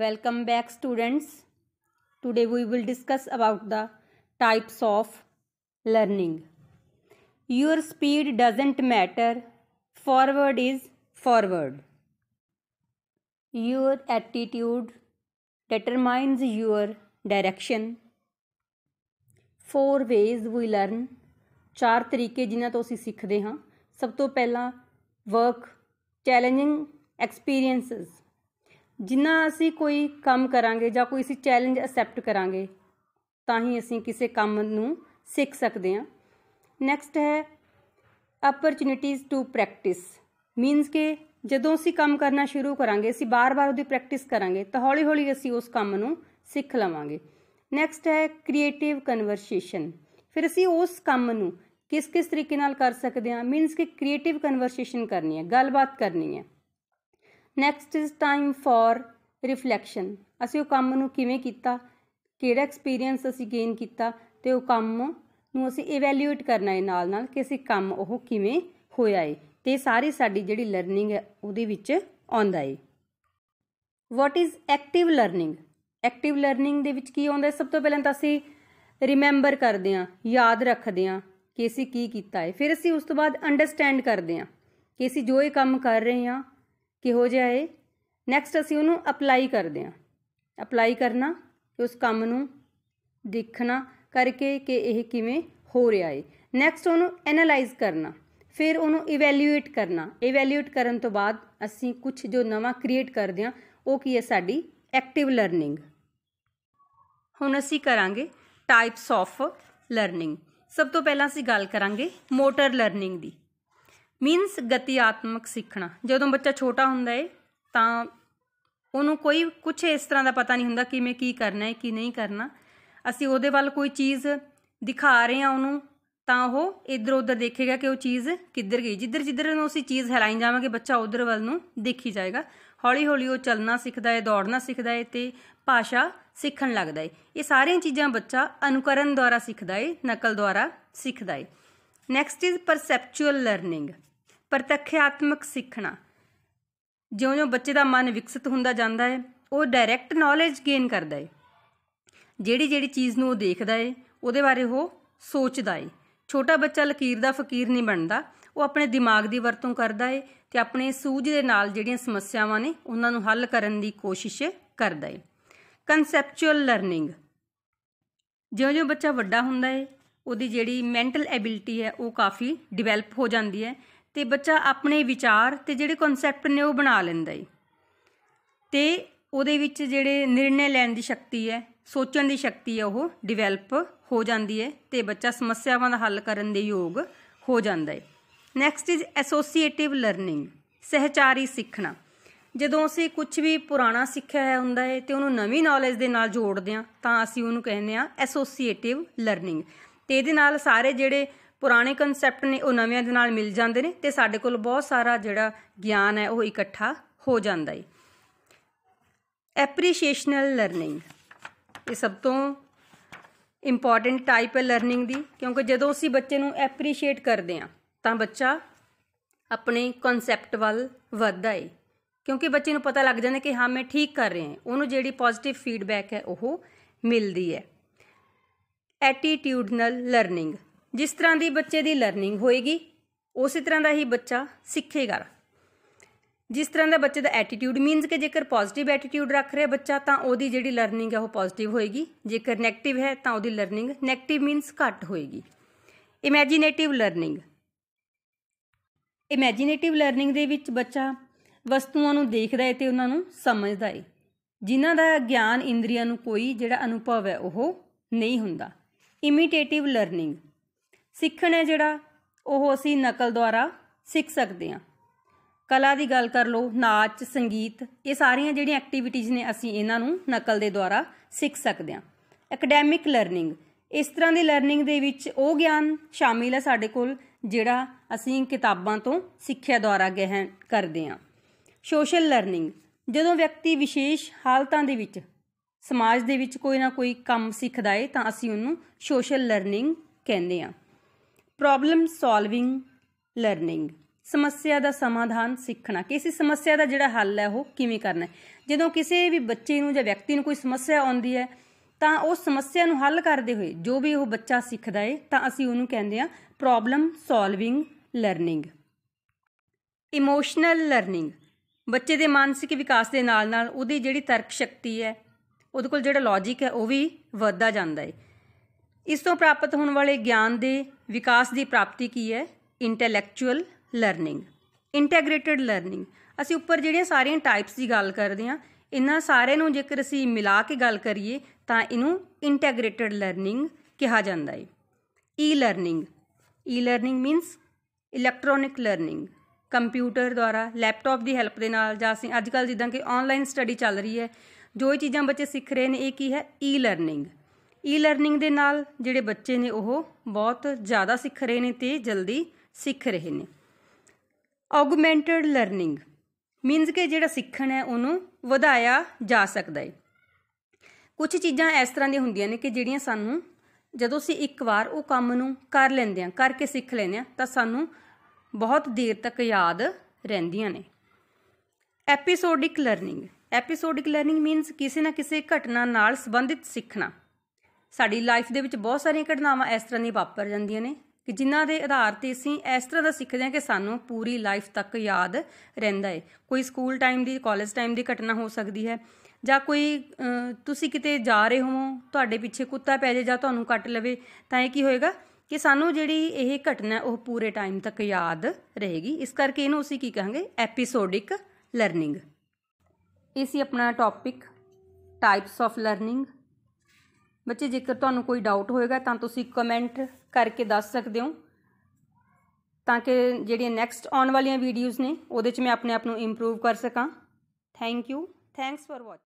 Welcome back students. Today we will discuss about the types of learning. Your speed doesn't matter. Forward is forward. Your attitude determines your direction. Four ways we learn. ਚਾਰ ਤਰੀਕੇ ਜਿਨ੍ਹਾਂ ਤੋਂ ਅਸੀਂ ਸਿੱਖਦੇ ਹਾਂ ਸਭ ਤੋਂ ਪਹਿਲਾਂ ਵਰਕ ਚੈਲੰਜਿੰਗ ਐਕਸਪੀਰੀਐਂਸਸ ਜਿੰਨਾ ਅਸੀਂ ਕੋਈ ਕੰਮ ਕਰਾਂਗੇ ਜਾਂ ਕੋਈ ਅਸੀਂ ਚੈਲੰਜ ਅਸੈਪਟ ਕਰਾਂਗੇ ਤਾਂ ਹੀ ਅਸੀਂ ਕਿਸੇ ਕੰਮ ਨੂੰ ਸਿੱਖ ਸਕਦੇ ਹਾਂ ਨੈਕਸਟ ਹੈ ਓਪਰਚੁਨਿਟੀਜ਼ ਟੂ ਪ੍ਰੈਕਟਿਸ ਮੀਨਸ ਕਿ ਜਦੋਂ ਅਸੀਂ ਕੰਮ ਕਰਨਾ ਸ਼ੁਰੂ ਕਰਾਂਗੇ ਅਸੀਂ ਬਾਰ-ਬਾਰ ਉਹਦੀ ਪ੍ਰੈਕਟਿਸ ਕਰਾਂਗੇ ਤਾਂ ਹੌਲੀ-ਹੌਲੀ ਅਸੀਂ ਉਸ ਕੰਮ ਨੂੰ ਸਿੱਖ ਲਵਾਂਗੇ ਨੈਕਸਟ ਹੈ ਕ੍ਰੀਏਟਿਵ ਕਨਵਰਸੇਸ਼ਨ ਫਿਰ ਅਸੀਂ ਉਸ ਕੰਮ ਨੂੰ ਕਿਸ-ਕਿਸ ਤਰੀਕੇ ਨਾਲ ਕਰ ਸਕਦੇ ਹਾਂ ਮੀਨਸ ਕਿ ਕ੍ਰੀਏਟਿਵ ਕਨਵਰਸੇਸ਼ਨ ਕਰਨੀ ਹੈ ਗੱਲਬਾਤ ਕਰਨੀ ਹੈ next is time for reflection ਅਸੀਂ ਉਹ ਕੰਮ ਨੂੰ ਕਿਵੇਂ ਕੀਤਾ ਕਿਹੜਾ ਐਕਸਪੀਰੀਅੰਸ ਅਸੀਂ ਗੇਨ ਕੀਤਾ ਤੇ ਉਹ ਕੰਮ ਨੂੰ ਅਸੀਂ ਇਵੈਲੂਏਟ ਕਰਨਾ ਹੈ ਨਾਲ ਨਾਲ ਕਿ ਅਸੀਂ ਕੰਮ ਉਹ ਕਿਵੇਂ ਹੋਇਆ ਹੈ ਤੇ ਸਾਰੀ ਸਾਡੀ ਜਿਹੜੀ ਲਰਨਿੰਗ ਹੈ ਉਹਦੇ ਵਿੱਚ ਆਉਂਦਾ ਹੈ what is active learning active learning ਦੇ ਵਿੱਚ ਕੀ ਆਉਂਦਾ ਸਭ ਤੋਂ ਪਹਿਲਾਂ ਤਾਂ ਅਸੀਂ ਰਿਮੈਂਬਰ ਕਰਦੇ ਹਾਂ ਯਾਦ ਰੱਖਦੇ ਹਾਂ ਕਿ ਅਸੀਂ ਕੀ ਕੀਤਾ ਹੈ ਫਿਰ ਅਸੀਂ ਉਸ ਤੋਂ ਬਾਅਦ ਅੰਡਰਸਟੈਂਡ ਕਰਦੇ ਹਾਂ ਕਿ ਅਸੀਂ ਜੋ ਇਹ ਕੰਮ ਕਰ ਰਹੇ ਹਾਂ ਕਿਹੋ ਜਿਹਾ ਹੈ ਨੈਕਸਟ ਅਸੀਂ ਉਹਨੂੰ ਅਪਲਾਈ ਕਰਦੇ ਹਾਂ ਅਪਲਾਈ ਕਰਨਾ ਉਸ ਕੰਮ ਨੂੰ ਦੇਖਣਾ ਕਰਕੇ ਕਿ ਇਹ ਕਿਵੇਂ ਹੋ ਰਿਹਾ ਹੈ ਨੈਕਸਟ ਉਹਨੂੰ ਐਨਲਾਈਜ਼ ਕਰਨਾ ਫਿਰ ਉਹਨੂੰ ਇਵੈਲਿਊਏਟ ਕਰਨਾ ਇਵੈਲਿਊਏਟ ਕਰਨ ਤੋਂ ਬਾਅਦ ਅਸੀਂ ਕੁਝ ਜੋ ਨਵਾਂ ਕ੍ਰੀਏਟ ਕਰਦੇ ਹਾਂ ਉਹ ਕੀ ਹੈ ਸਾਡੀ ਐਕਟਿਵ ਲਰਨਿੰਗ ਹੁਣ ਅਸੀਂ ਕਰਾਂਗੇ ਟਾਈਪਸ ਆਫ ਲਰਨਿੰਗ ਸਭ ਤੋਂ ਪਹਿਲਾਂ ਅਸੀਂ ਗੱਲ ਕਰਾਂਗੇ ਮੋਟਰ ਲਰਨਿੰਗ ਦੀ ਮੀਨਸ ਗਤੀਆਤਮਕ ਸਿੱਖਣਾ ਜਦੋਂ ਬੱਚਾ ਛੋਟਾ ਹੁੰਦਾ ਏ ਤਾਂ ਉਹਨੂੰ ਕੋਈ ਕੁਝ ਇਸ ਤਰ੍ਹਾਂ ਦਾ ਪਤਾ ਨਹੀਂ ਹੁੰਦਾ ਕਿਵੇਂ ਕੀ ਕਰਨਾ ਹੈ ਕੀ ਨਹੀਂ ਕਰਨਾ ਅਸੀਂ ਉਹਦੇ ਵੱਲ ਕੋਈ ਚੀਜ਼ ਦਿਖਾ ਰਹੇ ਹਾਂ ਉਹਨੂੰ ਤਾਂ ਉਹ ਇੱਧਰ ਉੱਧਰ ਦੇਖੇਗਾ ਕਿ ਉਹ ਚੀਜ਼ ਕਿੱਧਰ ਗਈ ਜਿੱਧਰ ਜਿੱਧਰ ਨੂੰ ਅਸੀਂ ਚੀਜ਼ ਹਿਲਾਈ ਜਾਵਾਂਗੇ ਬੱਚਾ ਉਧਰ ਵੱਲ ਨੂੰ ਦੇਖੀ ਜਾਏਗਾ ਹੌਲੀ ਹੌਲੀ ਉਹ ਚੱਲਣਾ ਸਿੱਖਦਾ ਹੈ ਦੌੜਨਾ ਸਿੱਖਦਾ ਹੈ ਤੇ ਭਾਸ਼ਾ ਸਿੱਖਣ ਲੱਗਦਾ ਹੈ ਇਹ ਸਾਰੀਆਂ ਚੀਜ਼ਾਂ ਬੱਚਾ ਅਨੁਕਰਨ ਦੁਆਰਾ ਸਿੱਖਦਾ ਹੈ ਨਕਲ ਦੁਆਰਾ ਸਿੱਖਦਾ ਹੈ ਨੈਕਸਟ ਇਜ਼ ਪਰਸੈਪਚੁਅਲ ਲਰਨਿੰਗ ਪ੍ਰਤੱਖਿਆਤਮਕ ਸਿੱਖਣਾ ਜਿਉਂ-ਜਿਉਂ ਬੱਚੇ ਦਾ ਮਨ ਵਿਕਸਿਤ ਹੁੰਦਾ ਜਾਂਦਾ ਹੈ ਉਹ ਡਾਇਰੈਕਟ ਨੌਲੇਜ ਗੇਨ ਕਰਦਾ ਹੈ ਜਿਹੜੀ ਜਿਹੜੀ ਚੀਜ਼ ਨੂੰ ਉਹ ਦੇਖਦਾ ਹੈ ਉਹਦੇ ਬਾਰੇ ਉਹ ਸੋਚਦਾ ਹੈ ਛੋਟਾ ਬੱਚਾ ਲਕੀਰ ਦਾ ਫਕੀਰ ਨਹੀਂ ਬਣਦਾ ਉਹ ਆਪਣੇ ਦਿਮਾਗ ਦੀ ਵਰਤੋਂ ਕਰਦਾ ਹੈ ਤੇ ਆਪਣੇ ਸੂਝ ਦੇ ਨਾਲ ਜਿਹੜੀਆਂ ਸਮੱਸਿਆਵਾਂ ਨੇ ਉਹਨਾਂ ਨੂੰ ਹੱਲ ਕਰਨ ਦੀ ਕੋਸ਼ਿਸ਼ ਕਰਦਾ ਹੈ ਕਨਸੈਪਚੁਅਲ ਲਰਨਿੰਗ ਜਿਉਂ-ਜਿਉਂ ਬੱਚਾ ਵੱਡਾ ਹੁੰਦਾ ਹੈ ਉਹਦੀ ਜਿਹੜੀ ਮੈਂਟਲ ਐਬਿਲਿਟੀ ਹੈ ਉਹ ਕਾਫੀ ਡਿਵੈਲਪ ਹੋ ਜਾਂਦੀ ਹੈ ਤੇ ਬੱਚਾ ਆਪਣੇ ਵਿਚਾਰ ਤੇ ਜਿਹੜੇ ਕਨਸੈਪਟ ਨੇ ਉਹ ਬਣਾ ਲੈਂਦਾ ਏ ਤੇ ਉਹਦੇ ਵਿੱਚ ਜਿਹੜੇ ਨਿਰਣੇ ਲੈਣ ਦੀ ਸ਼ਕਤੀ ਹੈ ਸੋਚਣ ਦੀ ਸ਼ਕਤੀ ਹੈ ਉਹ ਡਿਵੈਲਪ ਹੋ ਜਾਂਦੀ ਹੈ ਤੇ ਬੱਚਾ ਸਮੱਸਿਆਵਾਂ ਦਾ ਹੱਲ ਕਰਨ ਦੇ ਯੋਗ ਹੋ ਜਾਂਦਾ ਹੈ ਨੈਕਸਟ ਇਜ਼ ਐਸੋਸੀਏਟਿਵ ਲਰਨਿੰਗ ਸਹਿਚਾਰੀ ਸਿੱਖਣਾ ਜਦੋਂ ਅਸੀਂ ਕੁਝ ਵੀ ਪੁਰਾਣਾ ਸਿੱਖਿਆ ਹੈ ਹੁੰਦਾ ਹੈ ਤੇ ਉਹਨੂੰ ਨਵੀਂ ਨੌਲੇਜ ਦੇ ਨਾਲ ਜੋੜਦੇ ਆ ਤਾਂ ਅਸੀਂ ਉਹਨੂੰ ਕਹਿੰਦੇ ਆ ਐਸੋਸੀਏਟਿਵ ਲਰਨਿੰਗ ਤੇ ਇਹਦੇ ਨਾਲ ਸਾਰੇ ਜਿਹੜੇ ਪੁਰਾਣੇ ਕਨਸੈਪਟ ਨੇ ਉਹ ਨਵਿਆਂ ਦੇ ਨਾਲ ਮਿਲ ਜਾਂਦੇ ਨੇ ਤੇ ਸਾਡੇ ਕੋਲ ਬਹੁਤ ਸਾਰਾ ਜਿਹੜਾ ਗਿਆਨ ਹੈ ਉਹ ਇਕੱਠਾ ਹੋ ਜਾਂਦਾ ਹੈ ਐਪਰੀਸ਼ੀਏਸ਼ਨਲ ਲਰਨਿੰਗ ਇਹ ਸਭ ਤੋਂ ਇੰਪੋਰਟੈਂਟ ਟਾਈਪ ਹੈ ਲਰਨਿੰਗ ਦੀ ਕਿਉਂਕਿ ਜਦੋਂ ਅਸੀਂ ਬੱਚੇ ਨੂੰ ਐਪਰੀਸ਼ੀਏਟ ਕਰਦੇ ਆ ਤਾਂ ਬੱਚਾ ਆਪਣੇ ਕਨਸੈਪਟ ਵੱਲ ਵੱਧਦਾ ਏ ਕਿਉਂਕਿ ਬੱਚੇ ਨੂੰ ਪਤਾ ਲੱਗ ਜਾਂਦਾ ਕਿ ਹਾਂ ਮੈਂ ਠੀਕ ਕਰ ਰਿਹਾ ਹਾਂ ਉਹਨੂੰ ਜਿਹੜੀ ਪੋਜ਼ਿਟਿਵ ਫੀਡਬੈਕ ਹੈ ਉਹ ਮਿਲਦੀ ਹੈ ਐਟੀਟਿਊਡਨਲ ਲਰਨਿੰਗ ਜਿਸ ਤਰ੍ਹਾਂ ਦੀ ਬੱਚੇ ਦੀ ਲਰਨਿੰਗ ਹੋਏਗੀ ਉਸੇ ਤਰ੍ਹਾਂ ਦਾ ਹੀ ਬੱਚਾ ਸਿੱਖੇਗਾ ਜਿਸ ਤਰ੍ਹਾਂ ਦਾ ਬੱਚੇ ਦਾ ਐਟੀਟਿਊਡ ਮੀਨਸ ਕਿ ਜੇਕਰ ਪੋਜ਼ਿਟਿਵ ਐਟੀਟਿਊਡ ਰੱਖ ਰਿਹਾ ਬੱਚਾ ਤਾਂ ਉਹਦੀ ਜਿਹੜੀ ਲਰਨਿੰਗ ਹੈ ਉਹ ਪੋਜ਼ਿਟਿਵ ਹੋਏਗੀ ਜੇਕਰ 네ਗੇਟਿਵ ਹੈ ਤਾਂ ਉਹਦੀ ਲਰਨਿੰਗ 네ਗੇਟਿਵ ਮੀਨਸ ਘੱਟ ਹੋਏਗੀ ਇਮੇਜਿਨੇਟਿਵ ਲਰਨਿੰਗ ਇਮੇਜਿਨੇਟਿਵ ਲਰਨਿੰਗ ਦੇ ਵਿੱਚ ਬੱਚਾ ਵਸਤੂਆਂ ਨੂੰ ਦੇਖਦਾ ਹੈ ਤੇ ਉਹਨਾਂ ਨੂੰ ਸਮਝਦਾ ਹੈ ਜਿਨ੍ਹਾਂ ਦਾ ਗਿਆਨ ਇੰਦਰੀਆਂ ਨੂੰ ਕੋਈ ਜਿਹੜਾ ਅਨੁਭਵ ਹੈ ਉਹ ਨਹੀਂ ਹੁੰਦਾ ਇਮੀਟੇਟਿਵ ਲਰਨਿੰਗ ਸਿੱਖਣਾ ਹੈ ਜਿਹੜਾ ਉਹ ਅਸੀਂ ਨਕਲ ਦੁਆਰਾ ਸਿੱਖ ਸਕਦੇ ਹਾਂ ਕਲਾ ਦੀ ਗੱਲ ਕਰ ਲਓ ਨਾਚ ਸੰਗੀਤ ਇਹ ਸਾਰੀਆਂ ਜਿਹੜੀਆਂ ਐਕਟੀਵਿਟੀਜ਼ ਨੇ ਅਸੀਂ ਇਹਨਾਂ ਨੂੰ ਨਕਲ ਦੇ ਦੁਆਰਾ ਸਿੱਖ ਸਕਦੇ ਹਾਂ ਅਕੈਡੈਮਿਕ ਲਰਨਿੰਗ ਇਸ ਤਰ੍ਹਾਂ ਦੀ ਲਰਨਿੰਗ ਦੇ ਵਿੱਚ ਉਹ ਗਿਆਨ ਸ਼ਾਮਿਲ ਹੈ ਸਾਡੇ ਕੋਲ ਜਿਹੜਾ ਅਸੀਂ ਕਿਤਾਬਾਂ ਤੋਂ ਸਿੱਖਿਆ ਦੁਆਰਾ ਗ੍ਰਹਿਣ ਕਰਦੇ ਹਾਂ ਸੋਸ਼ਲ ਲਰਨਿੰਗ ਜਦੋਂ ਵਿਅਕਤੀ ਵਿਸ਼ੇਸ਼ ਹਾਲਤਾਂ ਦੇ ਵਿੱਚ ਸਮਾਜ ਦੇ ਵਿੱਚ ਕੋਈ ਨਾ ਕੋਈ ਕੰਮ ਸਿੱਖਦਾ ਹੈ ਤਾਂ ਅਸੀਂ ਉਹਨੂੰ ਸੋਸ਼ਲ ਲਰਨਿੰਗ ਕਹਿੰਦੇ ਹਾਂ ਪ੍ਰੋਬਲਮ ਸੋਲਵਿੰਗ ਲਰਨਿੰਗ ਸਮੱਸਿਆ ਦਾ ਸਮਾਧਾਨ ਸਿੱਖਣਾ ਕਿਸੇ ਸਮੱਸਿਆ ਦਾ ਜਿਹੜਾ ਹੱਲ ਹੈ ਉਹ ਕਿਵੇਂ ਕਰਨਾ ਜਦੋਂ ਕਿਸੇ ਵੀ ਬੱਚੇ ਨੂੰ ਜਾਂ ਵਿਅਕਤੀ ਨੂੰ ਕੋਈ ਸਮੱਸਿਆ ਆਉਂਦੀ ਹੈ ਤਾਂ ਉਹ ਸਮੱਸਿਆ ਨੂੰ ਹੱਲ ਕਰਦੇ ਹੋਏ ਜੋ ਵੀ ਉਹ ਬੱਚਾ ਸਿੱਖਦਾ ਹੈ ਤਾਂ ਅਸੀਂ ਉਹਨੂੰ ਕਹਿੰਦੇ ਆ problem solving learning emotional learning ਬੱਚੇ ਦੇ ਮਾਨਸਿਕ ਵਿਕਾਸ ਦੇ ਨਾਲ ਨਾਲ ਉਹਦੀ ਜਿਹੜੀ ਤਰਕ ਸ਼ਕਤੀ ਹੈ ਉਹਦੇ ਕੋਲ ਜਿਹੜਾ ਲੌਜੀਕ ਹੈ ਉਹ ਵੀ ਵੱਧਦਾ ਜਾਂਦਾ ਹੈ ਇਸ ਤੋਂ ਪ੍ਰਾਪਤ ਹੋਣ ਵਾਲੇ ਗਿਆਨ ਦੇ ਵਿਕਾਸ ਦੀ ਪ੍ਰਾਪਤੀ ਕੀ ਹੈ ਇੰਟੈਲੈਕਚੁਅਲ ਲਰਨਿੰਗ ਇੰਟੀਗ੍ਰੇਟਿਡ ਲਰਨਿੰਗ ਅਸੀਂ ਉੱਪਰ ਜਿਹੜੀਆਂ ਸਾਰੀਆਂ ਟਾਈਪਸ ਦੀ ਗੱਲ ਕਰਦੇ ਹਾਂ ਇਹਨਾਂ ਸਾਰੇ ਨੂੰ ਜੇਕਰ ਅਸੀਂ ਮਿਲਾ ਕੇ ਗੱਲ ਕਰੀਏ ਤਾਂ ਇਹਨੂੰ ਇੰਟੀਗ੍ਰੇਟਿਡ ਲਰਨਿੰਗ ਕਿਹਾ ਜਾਂਦਾ ਹੈ e learning e learning means electronic learning computer ਦੁਆਰਾ ਲੈਪਟਾਪ ਦੀ ਹੈਲਪ ਦੇ ਨਾਲ ਜਾਂ ਅਸੀਂ ਅੱਜਕੱਲ ਜਿੱਦਾਂ ਕਿ ਆਨਲਾਈਨ ਸਟੱਡੀ ਚੱਲ ਰਹੀ ਹੈ ਜੋ ਇਹ ਚੀਜ਼ਾਂ ਬੱਚੇ ਸਿੱਖ ਰਹੇ ਨੇ ਇਹ ਕੀ ਹੈ ਈ ਲਰਨਿੰਗ ਈ ਲਰਨਿੰਗ ਦੇ ਨਾਲ ਜਿਹੜੇ ਬੱਚੇ ਨੇ ਉਹ ਬਹੁਤ ਜ਼ਿਆਦਾ ਸਿੱਖ ਰਹੇ ਨੇ ਤੇ ਜਲਦੀ ਸਿੱਖ ਰਹੇ ਨੇ ਆਗੂਮੈਂਟਡ ਲਰਨਿੰਗ ਮੀਨਸ ਕਿ ਜਿਹੜਾ ਸਿੱਖਣ ਹੈ ਉਹਨੂੰ ਵਧਾਇਆ ਜਾ ਸਕਦਾ ਹੈ ਕੁਝ ਚੀਜ਼ਾਂ ਇਸ ਤਰ੍ਹਾਂ ਦੀਆਂ ਹੁੰਦੀਆਂ ਨੇ ਕਿ ਜਿਹੜੀਆਂ ਸਾਨੂੰ ਜਦੋਂ ਅਸੀਂ ਇੱਕ ਵਾਰ ਉਹ ਕੰਮ ਨੂੰ ਕਰ ਲੈਂਦੇ ਆ ਕਰਕੇ ਸਿੱਖ ਲੈਂਦੇ ਆ ਤਾਂ ਸਾਨੂੰ ਬਹੁਤ ਦੇਰ ਤੱਕ ਯਾਦ ਰਹਿੰਦੀਆਂ ਨੇ episodic learning episodic learning means ਕਿਸੇ ਨਾ ਕਿਸੇ ਘਟਨਾ ਨਾਲ ਸੰਬੰਧਿਤ ਸਿੱਖਣਾ ਸਾਡੀ ਲਾਈਫ ਦੇ ਵਿੱਚ ਬਹੁਤ ਸਾਰੀਆਂ ਘਟਨਾਵਾਂ ਇਸ ਤਰ੍ਹਾਂ ਦੀਆਂ ਵਾਪਰ ਜਾਂਦੀਆਂ ਨੇ ਕਿ ਜਿਨ੍ਹਾਂ ਦੇ ਆਧਾਰ ਤੇ ਅਸੀਂ ਇਸ ਤਰ੍ਹਾਂ ਦਾ ਸਿੱਖਦੇ ਹਾਂ ਕਿ ਸਾਨੂੰ ਪੂਰੀ ਲਾਈਫ ਤੱਕ ਯਾਦ ਰਹਿੰਦਾ ਹੈ ਕੋਈ ਸਕੂਲ ਟਾਈਮ ਦੀ ਕਾਲਜ ਟਾਈਮ ਦੀ ਘਟਨਾ ਹੋ ਸਕਦੀ ਹੈ ਜਾਂ ਕੋਈ ਤੁਸੀਂ ਕਿਤੇ ਜਾ ਰਹੇ ਹੋ ਤੁਹਾਡੇ ਪਿੱਛੇ ਕੁੱਤਾ ਪੈ ਜਾਏ ਜਾਂ ਤੁਹਾਨੂੰ ਕੱਟ ਲਵੇ ਤਾਂ ਇਹ ਕੀ ਹੋਏਗਾ ਕਿ ਸਾਨੂੰ ਜਿਹੜੀ ਇਹ ਘਟਨਾ ਉਹ ਪੂਰੇ ਟਾਈਮ ਤੱਕ ਯਾਦ ਰਹੇਗੀ ਇਸ ਕਰਕੇ ਇਹਨੂੰ ਅਸੀਂ ਕੀ ਕਹਾਂਗੇ ਐਪੀਸੋਡਿਕ ਲਰਨਿੰਗ ਇਹ ਸੀ ਆਪਣਾ ਟੌਪਿਕ ਟਾਈਪਸ ਆਫ ਲਰਨਿੰਗ ਬੱਚੇ ਜੇਕਰ ਤੁਹਾਨੂੰ ਕੋਈ ਡਾਊਟ ਹੋਏਗਾ ਤਾਂ ਤੁਸੀਂ ਕਮੈਂਟ ਕਰਕੇ ਦੱਸ ਸਕਦੇ ਹੋ ਤਾਂ ਕਿ ਜਿਹੜੀਆਂ ਨੈਕਸਟ ਆਉਣ ਵਾਲੀਆਂ ਵੀਡੀਓਜ਼ ਨੇ ਉਹਦੇ 'ਚ ਮੈਂ ਆਪਣੇ ਆਪ ਨੂੰ ਇੰਪਰੂਵ ਕਰ ਸਕਾਂ thank you thanks for watch